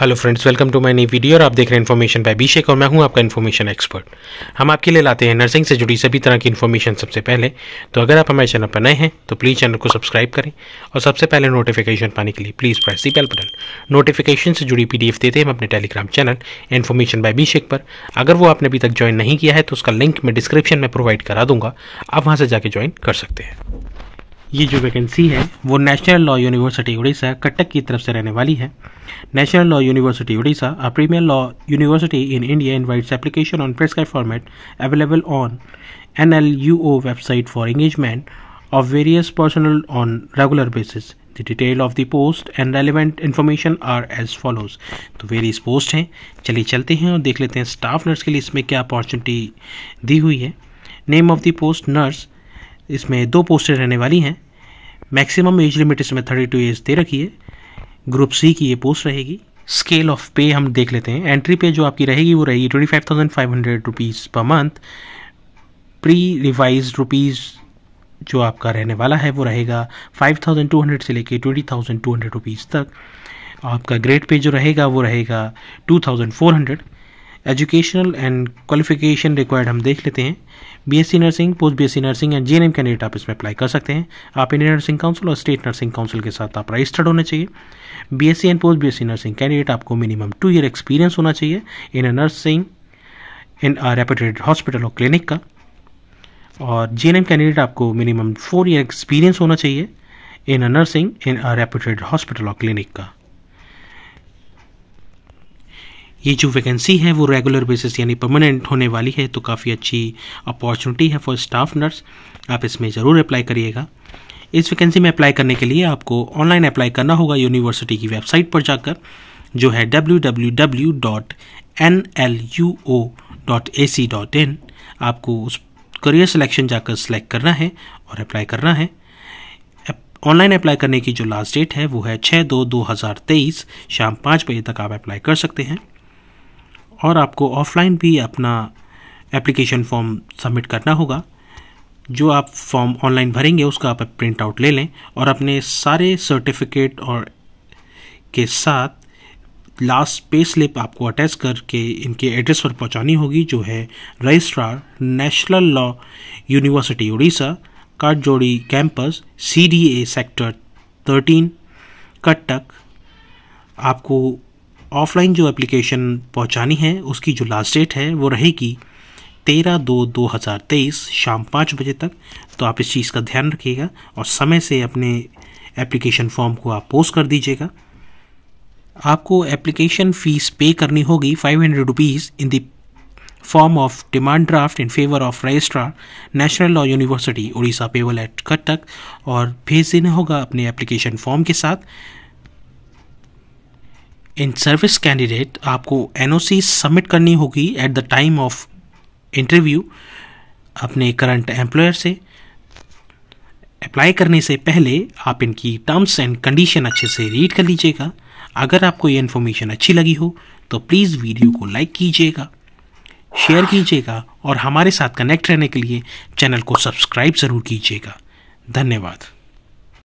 hello friends welcome to my नई video और आप देख रहे हैं इन्फॉर्मेशन बाय अभिषेक और मैं हूं आपका इन्फॉर्मेशन एक्सपर्ट हम आपके लिए लाते हैं नर्सिंग से जुड़ी सभी तरह की इन्फॉर्मेशन सबसे पहले तो अगर आप हमारे चैनल पर नए हैं तो प्लीज़ चैनल को सब्सक्राइब करें और सबसे पहले नोटिफिकेशन पाने के लिए please press the bell button notification से जुड़ी पी देते हैं हम अपने Telegram channel information by Abhishek पर अगर वो आपने अभी तक ज्वाइन नहीं किया है तो उसका लिंक मैं डिस्क्रिप्शन में प्रोवाइड करा दूंगा आप वहाँ से जाकर ज्वाइन कर सकते हैं ये जो वैकेंसी है वो national law university Orissa Cuttack की तरफ से रहने वाली है national law university Orissa a premier law university in India invites application on prescribe format available on N L U O website for engagement of various personal on regular basis the detail of the post and relevant information are as follows तो various post हैं चलिए चलते हैं और देख लेते हैं staff nurse के लिए इसमें क्या अपॉर्चुनिटी दी हुई है name of the post nurse इसमें दो पोस्टें रहने वाली हैं मैक्सिमम एज लिमिट इसमें थर्टी टू एज दे रखी है ग्रुप सी की ये पोस्ट रहेगी स्केल ऑफ पे हम देख लेते हैं एंट्री पे जो आपकी रहेगी वो रहेगी twenty five thousand five hundred rupees per month pre revise rupees जो आपका रहने वाला है वो रहेगा फाइव थाउजेंड टू हंड्रेड से लेके twenty thousand two hundred rupees तक आपका ग्रेड पे जो रहेगा वो रहेगा two thousand four hundred educational and qualification required हम देख लेते हैं BSc nursing post BSc nursing N M candidate आप इसमें अप्लाई कर सकते हैं आप इंडियन नर्सिंग काउंसिल और स्टेट नर्सिंग काउंसिल के साथ आप रजिस्टर्ड होने चाहिए BSc and post BSc nursing candidate आपको मिनिमम टू ईयर एक्सपीरियंस होना चाहिए in a nursing in a reputed hospital और क्लिनिक का और जे कैंडिडेट आपको मिनिमम फोर ईयर एक्सपीरियंस होना चाहिए in a nursing in a reputed hospital और क्लिनिक का ये जो वैकेंसी है वो रेगुलर बेसिस यानी परमानेंट होने वाली है तो काफ़ी अच्छी अपॉर्चुनिटी है फॉर स्टाफ नर्स आप इसमें ज़रूर अप्लाई करिएगा इस वैकेंसी में अप्लाई करने के लिए आपको ऑनलाइन अप्लाई करना होगा यूनिवर्सिटी की वेबसाइट पर जाकर जो है डब्ल्यू आपको उस करियर सिलेक्शन जाकर सिलेक्ट करना है और अप्लाई करना है ऑनलाइन अप्लाई करने की जो लास्ट डेट है वो है छः दो दो हज़ार तेईस शाम पाँच बजे तक आप अप्लाई कर सकते हैं और आपको ऑफलाइन भी अपना एप्लीकेशन फॉर्म सबमिट करना होगा जो आप फॉर्म ऑनलाइन भरेंगे उसका आप प्रिंट आउट ले लें और अपने सारे सर्टिफिकेट और के साथ लास्ट पे स्लिप आपको अटैच करके इनके एड्रेस पर पहुंचानी होगी जो है registrar national law university Orissa Kathajodi campus C D A sector thirteen Cuttack आपको ऑफलाइन जो एप्लीकेशन पहुंचानी है उसकी जो लास्ट डेट है वो रहेगी तेरह दो दो हज़ार तेईस शाम पाँच बजे तक तो आप इस चीज़ का ध्यान रखिएगा और समय से अपने एप्लीकेशन फॉर्म को आप पोस्ट कर दीजिएगा आपको एप्लीकेशन फ़ीस पे करनी होगी five hundred rupees in the form of demand draft in favour of registrar national law university Orissa payable at Cuttack और भेज देना होगा अपने एप्लीकेशन फॉर्म के साथ इन सर्विस कैंडिडेट आपको एन सबमिट करनी होगी at the time of interview अपने करंट एम्प्लॉयर से अप्लाई करने से पहले आप इनकी टर्म्स एंड कंडीशन अच्छे से रीड कर लीजिएगा अगर आपको ये इन्फॉर्मेशन अच्छी लगी हो तो प्लीज़ वीडियो को लाइक कीजिएगा शेयर कीजिएगा और हमारे साथ कनेक्ट रहने के लिए चैनल को सब्सक्राइब ज़रूर कीजिएगा धन्यवाद